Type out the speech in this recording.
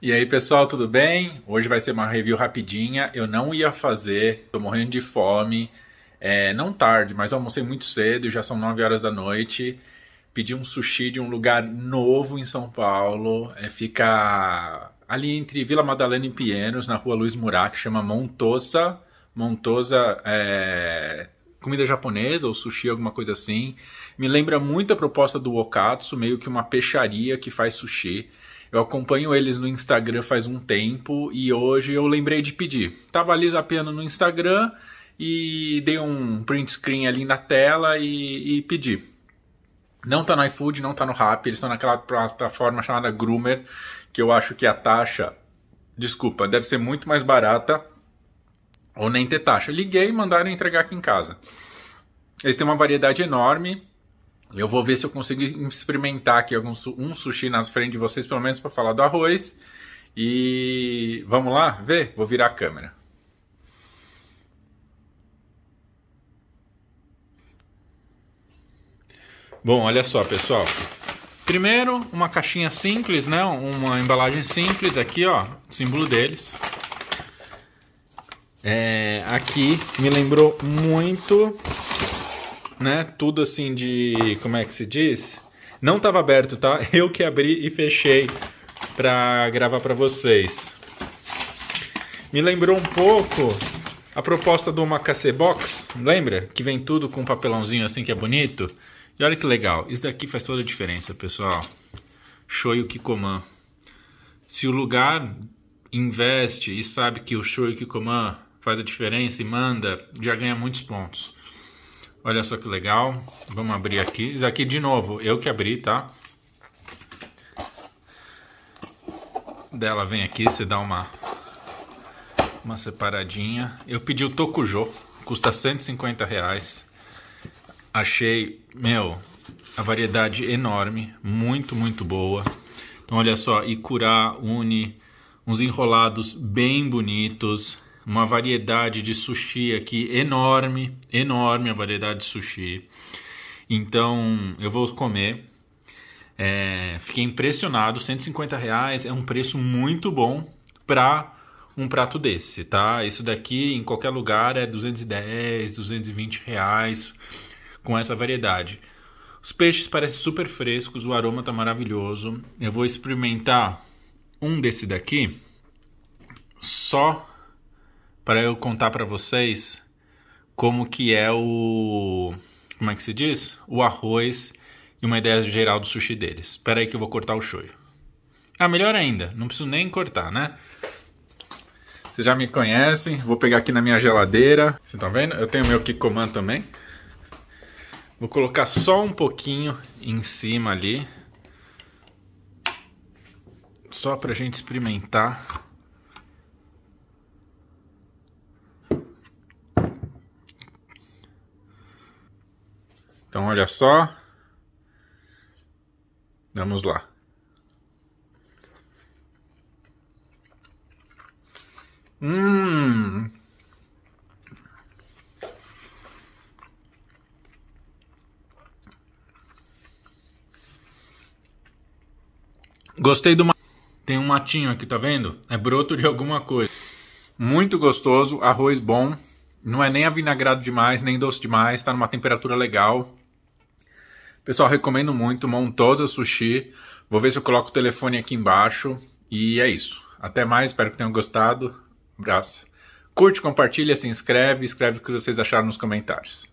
E aí pessoal, tudo bem? Hoje vai ser uma review rapidinha. Eu não ia fazer, tô morrendo de fome. É, não tarde, mas almocei muito cedo, já são 9 horas da noite. Pedi um sushi de um lugar novo em São Paulo. É, fica ali entre Vila Madalena e Pienos, na rua Luiz Murá, que chama Montosa. Montosa é, comida japonesa ou sushi, alguma coisa assim. Me lembra muito a proposta do Okatsu, meio que uma peixaria que faz sushi. Eu acompanho eles no Instagram faz um tempo e hoje eu lembrei de pedir. Tava ali zapeando no Instagram e dei um print screen ali na tela e, e pedi. Não tá no iFood, não tá no Rap, eles estão naquela plataforma chamada Groomer, que eu acho que a taxa, desculpa, deve ser muito mais barata ou nem ter taxa. Liguei e mandaram entregar aqui em casa. Eles têm uma variedade enorme. Eu vou ver se eu consigo experimentar aqui algum, um sushi nas frente de vocês, pelo menos para falar do arroz. E vamos lá ver? Vou virar a câmera. Bom, olha só, pessoal. Primeiro, uma caixinha simples, né? Uma embalagem simples aqui, ó, símbolo deles. É, aqui me lembrou muito, né? Tudo assim de. Como é que se diz? Não estava aberto, tá? Eu que abri e fechei para gravar para vocês. Me lembrou um pouco a proposta do Macacê Box, lembra? Que vem tudo com um papelãozinho assim que é bonito. E olha que legal, isso daqui faz toda a diferença, pessoal. Shoyu Kikoman. Se o lugar investe e sabe que o Shoyu Kikoman faz a diferença e manda, já ganha muitos pontos. Olha só que legal. Vamos abrir aqui. Isso aqui de novo, eu que abri, tá? Dela vem aqui, você dá uma uma separadinha. Eu pedi o Tokujo, custa 150 reais. Achei, meu, a variedade enorme, muito, muito boa. Então olha só, Ikura, Uni, uns enrolados bem bonitos uma variedade de sushi aqui enorme, enorme a variedade de sushi. Então eu vou comer. É, fiquei impressionado, 150 reais é um preço muito bom para um prato desse, tá? Isso daqui em qualquer lugar é 210, 220 reais com essa variedade. Os peixes parecem super frescos, o aroma tá maravilhoso. Eu vou experimentar um desse daqui só para eu contar para vocês como que é o como é que se diz? O arroz e uma ideia geral do sushi deles. Espera aí que eu vou cortar o shoyu. Ah, melhor ainda, não preciso nem cortar, né? Vocês já me conhecem, vou pegar aqui na minha geladeira. Vocês estão vendo? Eu tenho meu Kikoman também. Vou colocar só um pouquinho em cima ali. Só pra gente experimentar Então olha só. Vamos lá. Hum. Gostei do tem um matinho aqui, tá vendo? É broto de alguma coisa. Muito gostoso, arroz bom, não é nem avinagrado demais, nem doce demais, tá numa temperatura legal. Pessoal, recomendo muito Montosa Sushi. Vou ver se eu coloco o telefone aqui embaixo. E é isso. Até mais, espero que tenham gostado. Um abraço. Curte, compartilha, se inscreve, escreve o que vocês acharam nos comentários.